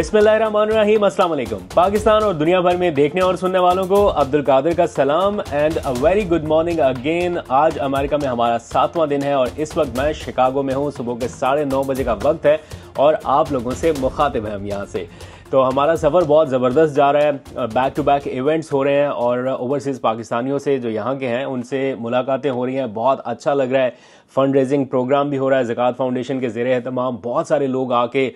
बिस्मिल्लाहिर्रहमानिर्रहीम पाकिस्तान और दुनिया भर में देखने और सुनने वालों को अब्दुल कादिर का सलाम and a very good morning again आज अमेरिका में हमारा सातवां दिन है और इस वक्त मैं शिकागो में हूँ सुबह के साढ़े नौ बजे का वक्त है और आप लोगों से मुखातिब है हम यहाँ से तो हमारा सफ़र बहुत ज़बरदस्त जा रहा है बैक टू बैक इवेंट्स हो रहे हैं और ओवरसीज़ पाकिस्तानियों से जो यहाँ के हैं उनसे मुलाकातें हो रही हैं बहुत अच्छा लग रहा है फ़ंड रेजिंग प्रोग्राम भी हो रहा है जक़ात फाउंडेशन के ज़ेर तमाम बहुत सारे लोग आके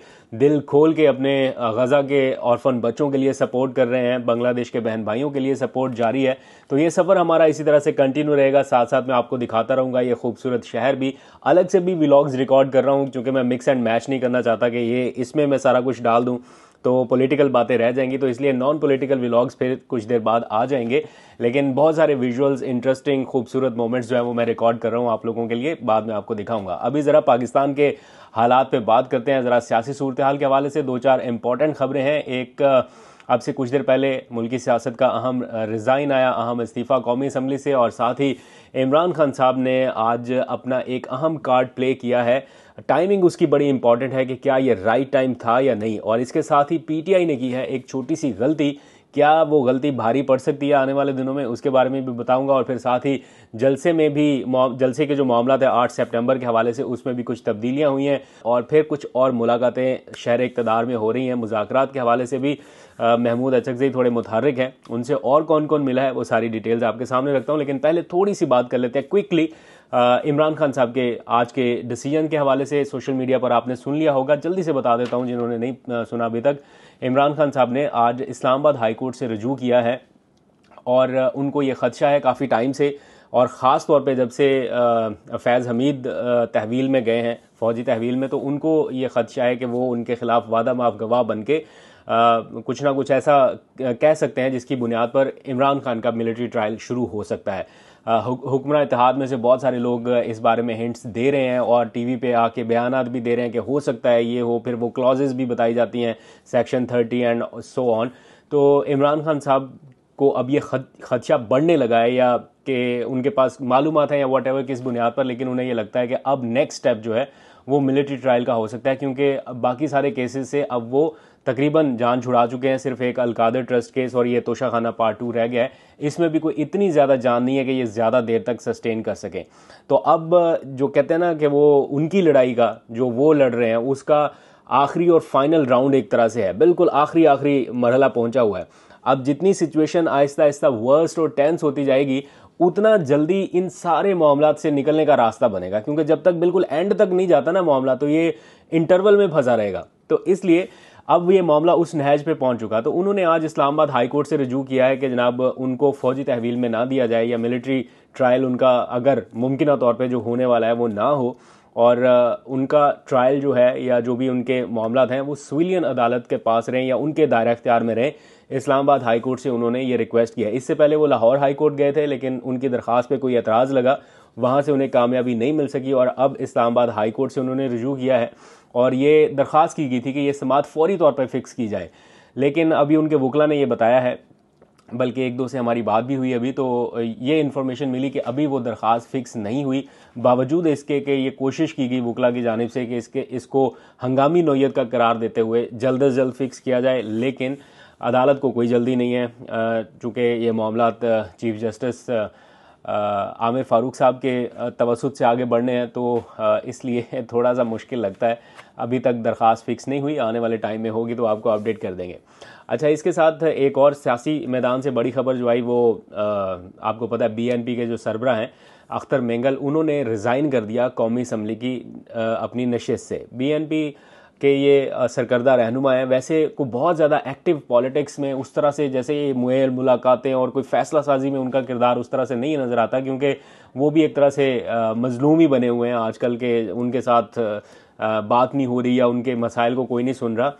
दिल खोल के अपने गज़ा के औरफन बच्चों के लिए सपोर्ट कर रहे हैं बांग्लादेश के बहन भाइयों के लिए सपोर्ट जारी है तो ये सफ़र हमारा इसी तरह से कंटिन्यू रहेगा साथ साथ मैं आपको दिखाता रहूँगा ये खूबसूरत शहर भी अलग से भी व्लॉग्स रिकॉर्ड कर रहा हूँ क्योंकि मैं मिक्स एंड मैच नहीं करना चाहता कि ये इसमें मैं सारा कुछ डाल दूँ तो पॉलिटिकल बातें रह जाएंगी तो इसलिए नॉन पॉलिटिकल व्लॉग्स फिर कुछ देर बाद आ जाएंगे लेकिन बहुत सारे विजुअल्स इंटरेस्टिंग खूबसूरत मोमेंट्स जो है वो मैं रिकॉर्ड कर रहा हूँ आप लोगों के लिए बाद में आपको दिखाऊंगा अभी ज़रा पाकिस्तान के हालात पे बात करते हैं ज़रा सियासी सूरत हाल के हवाले से दो चार इंपॉर्टेंट खबरें हैं एक अब से कुछ देर पहले मुल्की सियासत का अहम रिज़ाइन आया अहम इस्तीफ़ा कौमी असम्बली से और साथ ही इमरान खान साहब ने आज अपना एक अहम कार्ड प्ले किया है टाइमिंग उसकी बड़ी इंपॉर्टेंट है कि क्या ये राइट टाइम था या नहीं और इसके साथ ही पीटीआई ने की है एक छोटी सी गलती क्या वो गलती भारी पड़ सकती है आने वाले दिनों में उसके बारे में भी बताऊंगा और फिर साथ ही जलसे में भी जलसे के जो मामला थे आठ सितंबर के हवाले से उसमें भी कुछ तब्दीलियां हुई हैं और फिर कुछ और मुलाकातें शहर इकतदार में हो रही हैं मुजाकर के हवाले से भी महमूद अचकजई थोड़े मुतहरक हैं उनसे और कौन कौन मिला है वो सारी डिटेल्स आपके सामने रखता हूँ लेकिन पहले थोड़ी सी बात कर लेते हैं क्विकली इमरान खान साहब के आज के डिसीजन के हवाले से सोशल मीडिया पर आपने सुन लिया होगा जल्दी से बता देता हूँ जिन्होंने नहीं सुना अभी तक इमरान खान साहब ने आज इस्लामाबाद हाई कोर्ट से रजू किया है और उनको ये खदशा है काफ़ी टाइम से और ख़ास तौर पे जब से फैज़ हमीद तहवील में गए हैं फ़ौजी तहवील में तो उनको ये खदशा है कि वो उनके ख़िलाफ़ वादा माफ गवाह बन के कुछ ना कुछ ऐसा कह सकते हैं जिसकी बुनियाद पर इमरान खान का मिलिट्री ट्रायल शुरू हो सकता है हुक्मरान इतिहाद में से बहुत सारे लोग इस बारे में हिंट्स दे रहे हैं और टीवी पे आके बयान भी दे रहे हैं कि हो सकता है ये हो फिर वो क्लॉजेज भी बताई जाती हैं section thirty and so on तो इमरान खान साहब को अब ये खदशा बढ़ने लगा है या कि उनके पास मालूम है या वट एवर किस बुनियाद पर लेकिन उन्हें ये लगता है कि अब नेक्स्ट स्टेप जो है वो मिलिट्री ट्रायल का हो सकता है क्योंकि बाकी सारे केसेस से अब वो तकरीबन जान छुड़ा चुके हैं सिर्फ एक अलकादर ट्रस्ट केस और ये तोशाखाना पार्ट टू रह गया है इसमें भी कोई इतनी ज़्यादा जान नहीं है कि ये ज़्यादा देर तक सस्टेन कर सकें तो अब जो कहते हैं ना कि वो उनकी लड़ाई का जो वो लड़ रहे हैं उसका आखिरी और फाइनल राउंड एक तरह से है बिल्कुल आखिरी आखिरी मरहला पहुंचा हुआ है अब जितनी सिचुएशन आहिस्ता आहिस्ता वर्स्ट और टेंस होती जाएगी उतना जल्दी इन सारे मामला से निकलने का रास्ता बनेगा क्योंकि जब तक बिल्कुल एंड तक नहीं जाता ना मामला तो ये इंटरवल में फंसा रहेगा तो इसलिए अब ये मामला उस नहज पे पहुंच चुका तो उन्होंने आज इस्लामाबाद हाई कोर्ट से रजू किया है कि जनाब उनको फौजी तहवील में ना दिया जाए या मिलिट्री ट्रायल उनका अगर मुमकिन तौर पर जो होने वाला है वो ना हो और उनका ट्रायल जो है या जो भी उनके मामला हैं वो सिविलियन अदालत के पास रहें या उनके दायरा अख्तियार में रहें इस्लामाबाद हाई कोर्ट से उन्होंने ये रिक्वेस्ट किया इससे पहले वो लाहौर हाई कोर्ट गए थे लेकिन उनकी दरख्वास्त पे कोई एतराज़ लगा वहाँ से उन्हें कामयाबी नहीं मिल सकी और अब इस्लामाबाद हाई कोर्ट से उन्होंने रजू किया है और ये दरख्वास्त की गई थी कि ये समात फौरी तौर पर फिक्स की जाए लेकिन अभी उनके वकला ने ये बताया है बल्कि एक दो से हमारी बात भी हुई अभी तो ये इन्फॉर्मेशन मिली कि अभी वो दरख्वास्त फिक्स नहीं हुई बावजूद इसके कि ये कोशिश की गई वकला की जानब से कि इसके इसको हंगामी नोयत का करार देते हुए जल्द अज जल्द फिक्स किया जाए लेकिन अदालत को कोई जल्दी नहीं है चूँकि ये मामला चीफ जस्टिस आमिर फ़ारूक साहब के तवसत से आगे बढ़ने हैं तो इसलिए थोड़ा सा मुश्किल लगता है अभी तक दरख्वास्त फिक्स नहीं हुई आने वाले टाइम में होगी तो आपको अपडेट कर देंगे अच्छा इसके साथ एक और सियासी मैदान से बड़ी खबर जो आई वो आपको पता है बीएनपी के जो सरबरा हैं अख्तर मेंगल उन्होंने रिज़ाइन कर दिया कौमी असम्बली की अपनी नशस्त से बीएनपी कि ये सरकर्दा रहनुमा है वैसे को बहुत ज़्यादा एक्टिव पॉलिटिक्स में उस तरह से जैसे ये मुहैल मुलाकातें और कोई फैसला साजी में उनका किरदार उस तरह से नहीं नज़र आता क्योंकि वो भी एक तरह से मजलूम ही बने हुए हैं आजकल के उनके साथ बात नहीं हो रही या उनके मसाइल को कोई नहीं सुन रहा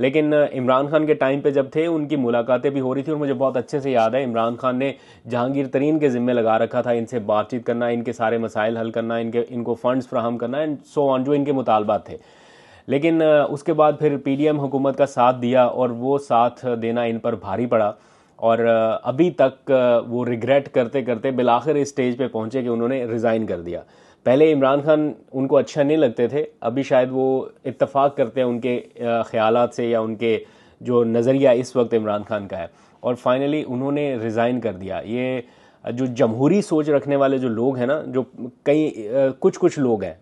लेकिन इमरान खान के टाइम पे जब थे उनकी मुलाकातें भी हो रही थी और मुझे बहुत अच्छे से याद है इमरान खान ने जहांगीर तरीन के ज़िम्मे लगा रखा था इनसे बातचीत करना इनके सारे मसाइल हल करना इनके इनको फ़ंड्स फ्राहम करना एंड सो ऑन जो इनके मुतालबात थे लेकिन उसके बाद फिर पीडीएम हुकूमत का साथ दिया और वो साथ देना इन पर भारी पड़ा और अभी तक वो रिग्रेट करते करते बिलाखिर इस स्टेज पे पहुँचे कि उन्होंने रिज़ाइन कर दिया पहले इमरान खान उनको अच्छा नहीं लगते थे अभी शायद वो इत्तफाक करते हैं उनके ख्याल से या उनके जो नज़रिया इस वक्त इमरान खान का है और फाइनली उन्होंने रिज़ाइन कर दिया ये जो जमहूरी सोच रखने वाले जो लोग हैं ना जो कई कुछ कुछ लोग हैं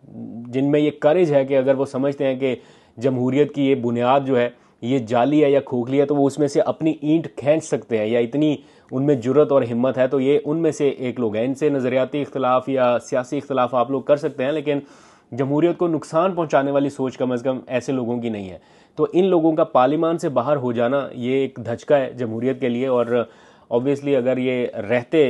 जिनमें ये करेज है कि अगर वो समझते हैं कि जमहूरियत की ये बुनियाद जो है ये जाली है या खोखली है तो वो उसमें से अपनी ईंट खींच सकते हैं या इतनी उनमें जुरत और हिम्मत है तो ये उनमें से एक लोग हैं इनसे नज़रियाती इख्तलाफ या सियासी इख्तलाफ आप लोग कर सकते हैं लेकिन जमहूरीत को नुकसान पहुंचाने वाली सोच कम अज़ कम ऐसे लोगों की नहीं है तो इन लोगों का पार्लिमान से बाहर हो जाना ये एक धचका है जमहूरीत के लिए और ऑब्वियसली अगर ये रहते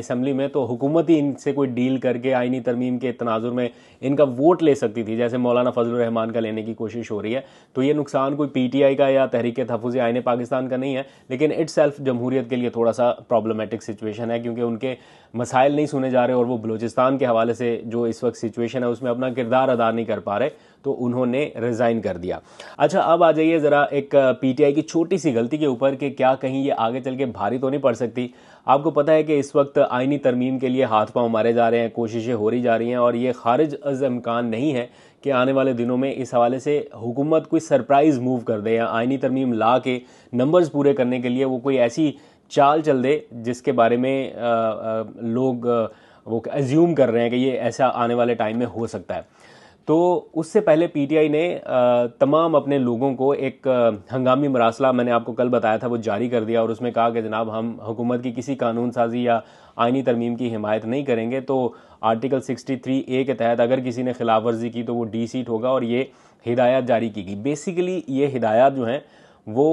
असम्बली में तो हुकूमत ही इनसे कोई डील करके आइनी तरमीम के तनाजुर में इनका वोट ले सकती थी जैसे मौलाना फजल रहमान का लेने की कोशिश हो रही है तो ये नुकसान कोई पी टी आई का या तहरीक तहफ़ आइन पाकिस्तान का नहीं है लेकिन इट सेल्फ जमहूरियत के लिए थोड़ा सा प्रॉब्लमेटिक सिचुएशन है क्योंकि उनके मसाइल नहीं सुने जा रहे और वो बलूचिस्तान के हवाले से जो इस वक्त सिचुएशन है उसमें अपना किरदार अदा नहीं कर पा रहे तो उन्होंने रिज़ाइन कर दिया अच्छा अब आ जाइए ज़रा एक पीटीआई की छोटी सी गलती के ऊपर कि क्या कहीं ये आगे चल के भारी तो नहीं पड़ सकती आपको पता है कि इस वक्त आइनी तरमीम के लिए हाथ पांव मारे जा रहे हैं कोशिशें हो रही जा रही हैं और ये खारिज अज इम्कान नहीं है कि आने वाले दिनों में इस हवाले से हुकूमत कोई सरप्राइज़ मूव कर दे या आइनी तरमीम ला के नंबर्स पूरे करने के लिए वो कोई ऐसी चाल चल दे जिसके बारे में आ, आ, लोग आ, वो एज्यूम कर रहे हैं कि ये ऐसा आने वाले टाइम में हो सकता है तो उससे पहले पीटीआई ने तमाम अपने लोगों को एक हंगामी मरासला मैंने आपको कल बताया था वो जारी कर दिया और उसमें कहा कि जनाब हम हुकूमत की किसी कानून साजी या आइनी तरमीम की हिमायत नहीं करेंगे तो आर्टिकल 63 ए के तहत अगर किसी ने खिलाफ वर्जी की तो वो डी सीट होगा और ये हिदायत जारी की गई बेसिकली ये हिदायत जो हैं वो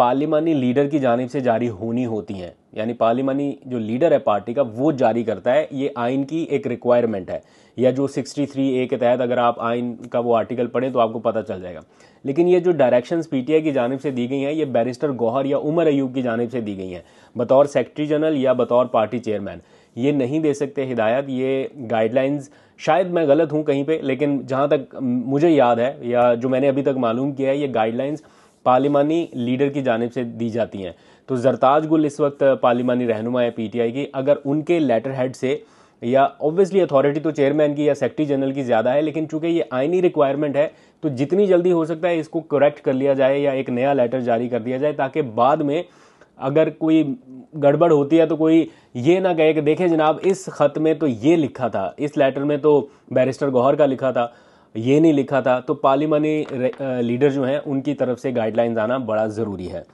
पार्लिमानी लीडर की जानब से जारी होनी होती हैं यानी पार्लिमानी जो लीडर है पार्टी का वो जारी करता है ये आइन की एक रिक्वायरमेंट है या जो 63 ए के तहत अगर आप आइन का वो आर्टिकल पढ़ें तो आपको पता चल जाएगा लेकिन ये जो डायरेक्शंस पीटीआई की जानब से दी गई हैं ये बैरिस्टर गौहर या उमर अयूब की जानब से दी गई हैं बतौर सेक्रेटरी जनरल या बतौर पार्टी चेयरमैन ये नहीं दे सकते हिदायत ये गाइडलाइंस शायद मैं गलत हूँ कहीं पर लेकिन जहाँ तक मुझे याद है या जो मैंने अभी तक मालूम किया है ये गाइडलाइंस पार्लिमानी लीडर की जानब से दी जाती हैं तो जरताज गुल इस वक्त पार्लिमानी रहनुमा है पीटीआई की अगर उनके लेटर हेड से या ऑब्वियसली अथॉरिटी तो चेयरमैन की या सेक्रेटरी जनरल की ज़्यादा है लेकिन चूंकि ये आइनी रिक्वायरमेंट है तो जितनी जल्दी हो सकता है इसको करेक्ट कर लिया जाए या एक नया लेटर जारी कर दिया जाए ताकि बाद में अगर कोई गड़बड़ होती है तो कोई ये ना कहे कि देखें जनाब इस ख़त में तो ये लिखा था इस लेटर में तो बैरिस्टर गौहर का लिखा था ये नहीं लिखा था तो पार्लिमानी लीडर जो हैं उनकी तरफ से गाइडलाइंस आना बड़ा ज़रूरी है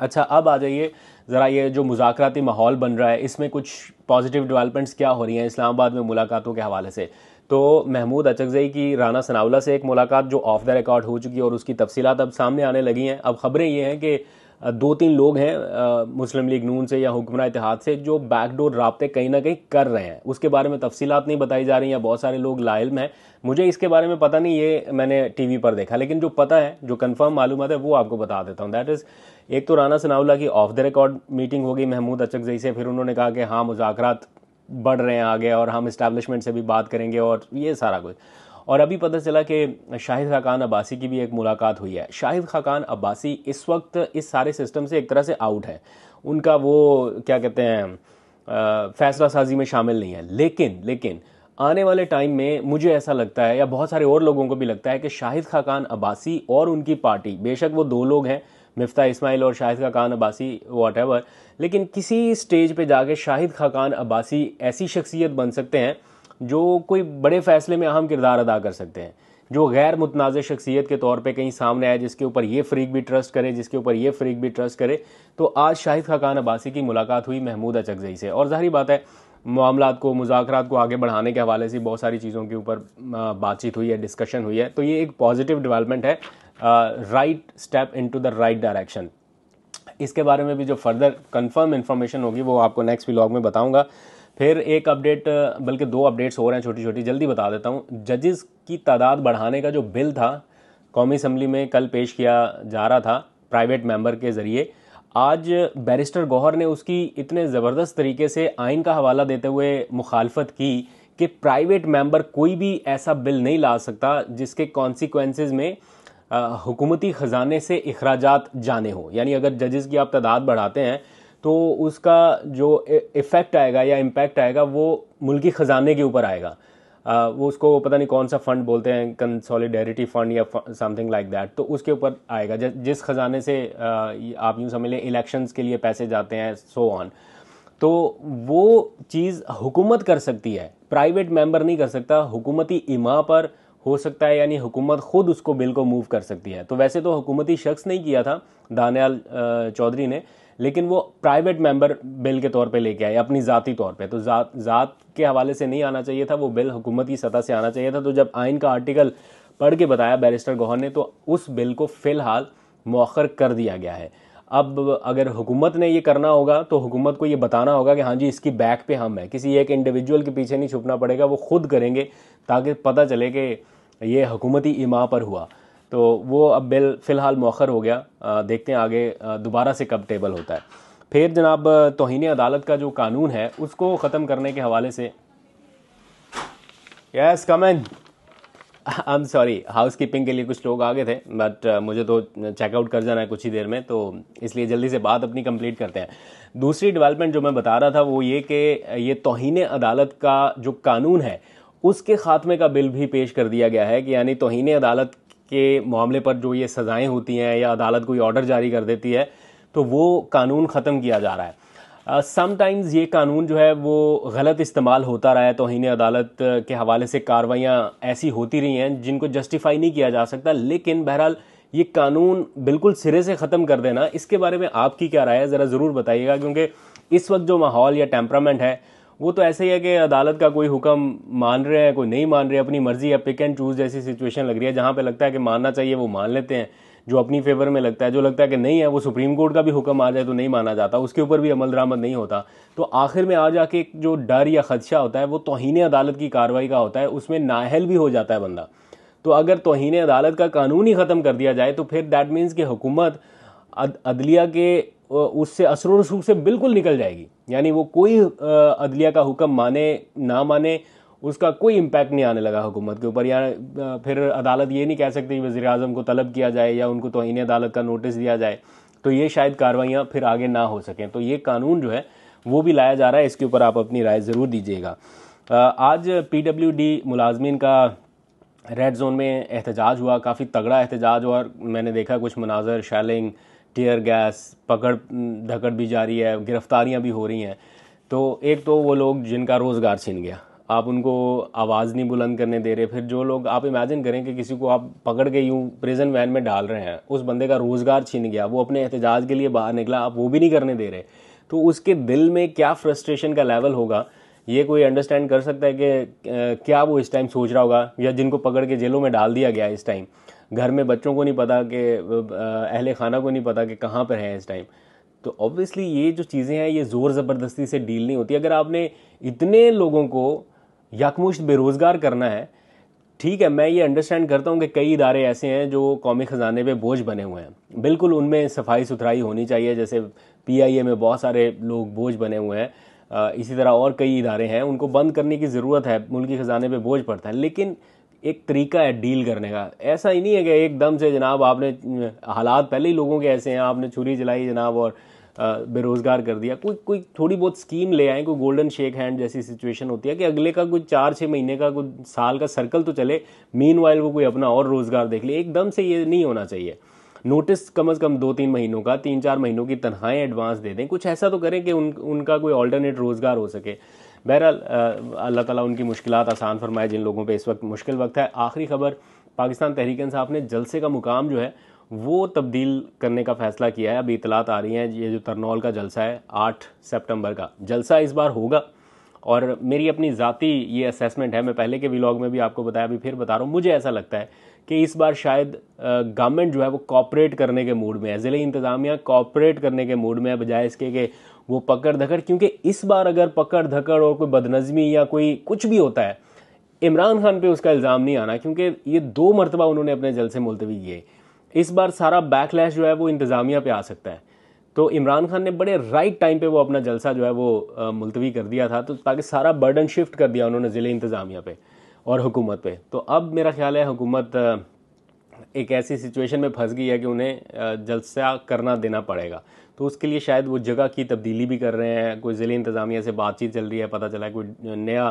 अच्छा अब आ जाइए ज़रा ये जो मुजाकराती माहौल बन रहा है इसमें कुछ पॉजिटिव डेवलपमेंट्स क्या हो रही हैं इस्लामाबाद में मुलाकातों के हवाले से तो महमूद अचकजई की राना सनावला से एक मुलाकात जो ऑफ द रिकॉर्ड हो चुकी है और उसकी तफसीत अब सामने आने लगी हैं अब खबरें ये हैं कि दो तीन लोग हैं मुस्लिम लीग नून से या हुक्मरान इतिहाद से जो बैकडोर रबते कहीं ना कहीं कर रहे हैं उसके बारे में तफसीत नहीं बताई जा रही हैं बहुत सारे लोग लाइल हैं मुझे इसके बारे में पता नहीं ये मैंने टीवी पर देखा लेकिन जो पता है जो कन्फर्म मालूम है वो आपको बता देता हूँ दैट इज़ एक तो राना सनाउल्ला की ऑफ द रिकॉर्ड मीटिंग होगी महमूद जई से फिर उन्होंने कहा कि हाँ मुजाकर बढ़ रहे हैं आगे और हम इस्टेब्लिशमेंट से भी बात करेंगे और ये सारा कुछ और अभी पता चला कि शाहिद खाकान अब्बासी की भी एक मुलाकात हुई है शाहिद खाकान अब्बासी इस वक्त इस सारे सिस्टम से एक तरह से आउट है उनका वो क्या कहते हैं फैसला साजी में शामिल नहीं है लेकिन लेकिन आने वाले टाइम में मुझे ऐसा लगता है या बहुत सारे और लोगों को भी लगता है कि शाहिद खाकान अब्बासी और उनकी पार्टी बेशक वो दो लोग हैं मिफ्ता इस्माइल और शाहिद खाकान अब्बासी एवर लेकिन किसी स्टेज पे जाके शाहिद खाकान अब्बासी ऐसी शख्सियत बन सकते हैं जो कोई बड़े फैसले में अहम किरदार अदा कर सकते हैं जो गैर मुतनाज़ शख्सियत के तौर पे कहीं सामने आए जिसके ऊपर ये फ्रीक भी ट्रस्ट करे जिसके ऊपर ये फ्रीक भी ट्रस्ट करे तो आज शाहिद खाकान अब्बासी की मुलाकात हुई महमूद अचकजई से और जाहरी बात है मामला को मुजाकरात को आगे बढ़ाने के हवाले से बहुत सारी चीज़ों के ऊपर बातचीत हुई है डिस्कशन हुई है तो ये एक पॉजिटिव डेवलपमेंट है right step into the right direction इसके बारे में भी जो फर्दर कन्फर्म इन्फॉर्मेशन होगी वो आपको नेक्स्ट व्लॉग में बताऊँगा फिर एक अपडेट बल्कि दो अपडेट्स हो रहे हैं छोटी छोटी जल्दी बता देता हूँ जजेस की तादाद बढ़ाने का जो बिल था कौमी असम्बली में कल पेश किया जा रहा था प्राइवेट मेंबर के ज़रिए आज बैरिस्टर गौहर ने उसकी इतने ज़बरदस्त तरीके से आइन का हवाला देते हुए मुखालफत की कि प्राइवेट मेंबर कोई भी ऐसा बिल नहीं ला सकता जिसके कॉन्सिक्वेंस में हुकूमती ख़जाने से अखराज जाने हो यानी अगर जजेस की आप तादाद बढ़ाते हैं तो उसका जो इफ़ेक्ट आएगा या इम्पैक्ट आएगा वो मुल्की ख़जाने के ऊपर आएगा आ, वो उसको पता नहीं कौन सा फंड बोलते हैं कंसोलिडेरिटी फंड या समथिंग लाइक दैट तो उसके ऊपर आएगा ज, जिस ख़जाने से आ, आप यूँ समझ लें इलेक्शंस के लिए पैसे जाते हैं सो so ऑन तो वो चीज़ हुकूमत कर सकती है प्राइवेट मेंबर नहीं कर सकता हुकूमती इमा पर हो सकता है यानी हुकूमत ख़ुद उसको बिल को मूव कर सकती है तो वैसे तो हुकूमती शख्स नहीं किया था दानियाल चौधरी ने लेकिन वो प्राइवेट मेंबर बिल के तौर पे लेके आए अपनी ज़ाती तौर पे तो ज़ात ज़ात के हवाले से नहीं आना चाहिए था वो बिल हुकूमती सतह से आना चाहिए था तो जब आइन का आर्टिकल पढ़ के बताया बैरिस्टर गौहर ने तो उस बिल को फ़िलहाल मौखर कर दिया गया है अब अगर हुकूमत ने ये करना होगा तो हुकूमत को ये बताना होगा कि हाँ जी इसकी बैक पे हम हैं किसी एक इंडिविजुअल के पीछे नहीं छुपना पड़ेगा वो खुद करेंगे ताकि पता चले कि ये हुकूमती इमा पर हुआ तो वो अब बिल फ़िलहाल मौखर हो गया आ, देखते हैं आगे दोबारा से कब टेबल होता है फिर जनाब तोहनी अदालत का जो कानून है उसको ख़त्म करने के हवाले से yes comment I am sorry housekeeping के लिए कुछ लोग आ गए थे बट मुझे तो चेकआउट कर जाना है कुछ ही देर में तो इसलिए जल्दी से बात अपनी कंप्लीट करते हैं दूसरी डेवलपमेंट जो मैं बता रहा था वो ये कि ये तोहन अदालत का जो कानून है उसके खात्मे का बिल भी पेश कर दिया गया है कि यानी तोहनी अदालत के मामले पर जो ये सज़ाएँ होती हैं या अदालत कोई ऑर्डर जारी कर देती है तो वो कानून ख़त्म किया जा रहा है समटाइम्स uh, ये कानून जो है वो गलत इस्तेमाल होता रहा है तोहन अदालत के हवाले से कार्रवाइयाँ ऐसी होती रही हैं जिनको जस्टिफाई नहीं किया जा सकता लेकिन बहरहाल ये कानून बिल्कुल सिरे से ख़त्म कर देना इसके बारे में आपकी क्या राय है ज़रा ज़रूर बताइएगा क्योंकि इस वक्त जो माहौल या टेम्परामेंट है वो तो ऐसे ही है कि अदालत का कोई हुक्म मान रहे हैं कोई नहीं मान रहे अपनी मर्ज़ी या पिक एंड चूज़ जैसी सिचुएशन लग रही है जहाँ पे लगता है कि मानना चाहिए वो मान लेते हैं जो अपनी फेवर में लगता है जो लगता है कि नहीं है वो सुप्रीम कोर्ट का भी हुक्म आ जाए तो नहीं माना जाता उसके ऊपर भी अमल दरामद नहीं होता तो आखिर में आ जाके जो डर या खदशा होता है वो तोहन अदालत की कार्रवाई का होता है उसमें नाहल भी हो जाता है बंदा तो अगर तोहन अदालत का कानून ही ख़त्म कर दिया जाए तो फिर दैट मीन्स कि हुकूमत अदलिया के उससे असर रसूख से बिल्कुल निकल जाएगी यानी वो कोई अदलिया का हुक्म माने ना माने उसका कोई इम्पैक्ट नहीं आने लगा हुकूमत के ऊपर या फिर अदालत ये नहीं कह सकती कि वज़ी अजम को तलब किया जाए या उनको तोहन अदालत का नोटिस दिया जाए तो ये शायद कार्रवाइयाँ फिर आगे ना हो सकें तो ये कानून जो है वो भी लाया जा रहा है इसके ऊपर आप अपनी राय ज़रूर दीजिएगा आज पी डब्ल्यू डी मुलाजमीन का रेड जोन में एहतजाज हुआ काफ़ी तगड़ा एहतजाज और मैंने देखा कुछ मनाजर शैलिंग टीयर गैस पकड़ धकड़ भी जा रही है गिरफ्तारियां भी हो रही हैं तो एक तो वो लोग जिनका रोज़गार छिन गया आप उनको आवाज़ नहीं बुलंद करने दे रहे फिर जो लोग आप इमेजिन करें कि किसी को आप पकड़ के यूँ प्रिजन वैन में डाल रहे हैं उस बंदे का रोज़गार छीन गया वो अपने एहतजाज के लिए बाहर निकला आप वो भी नहीं करने दे रहे तो उसके दिल में क्या फ्रस्ट्रेशन का लेवल होगा ये कोई अंडरस्टैंड कर सकता है कि क्या वो इस टाइम सोच रहा होगा या जिनको पकड़ के जेलों में डाल दिया गया इस टाइम घर में बच्चों को नहीं पता कि अहल खाना को नहीं पता कि कहाँ पर हैं इस टाइम तो ऑब्वियसली ये जो चीज़ें हैं ये ज़ोर ज़बरदस्ती से डील नहीं होती अगर आपने इतने लोगों को यकमुश्त बेरोज़गार करना है ठीक है मैं ये अंडरस्टैंड करता हूँ कि कई इदारे ऐसे हैं जो कौमी ख़जाने पे बोझ बने हुए हैं बिल्कुल उनमें सफाई सुथराई होनी चाहिए जैसे ए में बहुत सारे लोग बोझ बने हुए हैं इसी तरह और कई इदारे हैं उनको बंद करने की ज़रूरत है मुल्की ख़जाने पर बोझ पड़ता है लेकिन एक तरीका है डील करने का ऐसा ही नहीं है कि एकदम से जनाब आपने हालात पहले ही लोगों के ऐसे हैं आपने छुरी चलाई जनाब और बेरोज़गार कर दिया कोई कोई थोड़ी बहुत स्कीम ले आए कोई गोल्डन शेक हैंड जैसी सिचुएशन होती है कि अगले का कोई चार छः महीने का कोई साल का सर्कल तो चले मीन वाइल वो कोई अपना और रोज़गार देख ले एकदम से ये नहीं होना चाहिए नोटिस कम से कम दो तीन महीनों का तीन चार महीनों की तनख्वाहें एडवांस दे दें कुछ ऐसा तो करें कि उन उनका कोई ऑल्टरनेट रोज़गार हो सके बहरहाल अल्लाह ताला उनकी मुश्किल आसान फरमाए जिन लोगों पर इस वक्त मुश्किल वक्त है आखिरी खबर पाकिस्तान तहरीक इंसाफ ने जलसे का मुकाम जो है वो तब्दील करने का फ़ैसला किया है अभी इतलात आ रही हैं ये जो तरनौल का जलसा है आठ सेप्टंबर का जलसा इस बार होगा और मेरी अपनी ज़ाती ये असेसमेंट है मैं पहले के व्लॉग में भी आपको बताया अभी फिर बता रहा हूँ मुझे ऐसा लगता है कि इस बार शायद गवर्नमेंट जो है वो कॉपरेट करने के मूड में है ज़िले इंतज़ामिया कॉपरेट करने के मूड में है बजाय इसके कि वो पकड़ धकड़ क्योंकि इस बार अगर पकड़ धकड़ और कोई बदनज़मी या कोई कुछ भी होता है इमरान खान पे उसका इल्ज़ाम नहीं आना क्योंकि ये दो मरतबा उन्होंने अपने जलसे मुलतवी किए इस बार सारा बैकलैश जो है वो इंतज़ामिया पे आ सकता है तो इमरान खान ने बड़े राइट टाइम पे वो अपना जलसा जो है वो मुलतवी कर दिया था तो ताकि सारा बर्डन शिफ्ट कर दिया उन्होंने ज़िले इंतज़ामिया पे और हुकूमत पे तो अब मेरा ख्याल है हुकूमत एक ऐसी सिचुएशन में फंस गई है कि उन्हें जलसा करना देना पड़ेगा तो उसके लिए शायद वो जगह की तब्दीली भी कर रहे हैं कोई ज़िले इंतज़ामिया से बातचीत चल रही है पता चला है कोई नया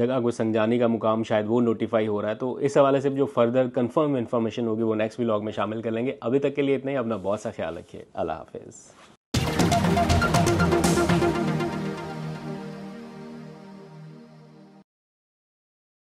जगह कोई समझाने का मुकाम शायद वो नोटिफाई हो रहा है तो इस हवाले से जो फर्दर कंफर्म इन्फॉर्मेशन होगी वो नेक्स्ट व्लॉग में शामिल कर लेंगे अभी तक के लिए इतना ही अपना बहुत सा ख्याल रखिए अल्लाह हाफिज़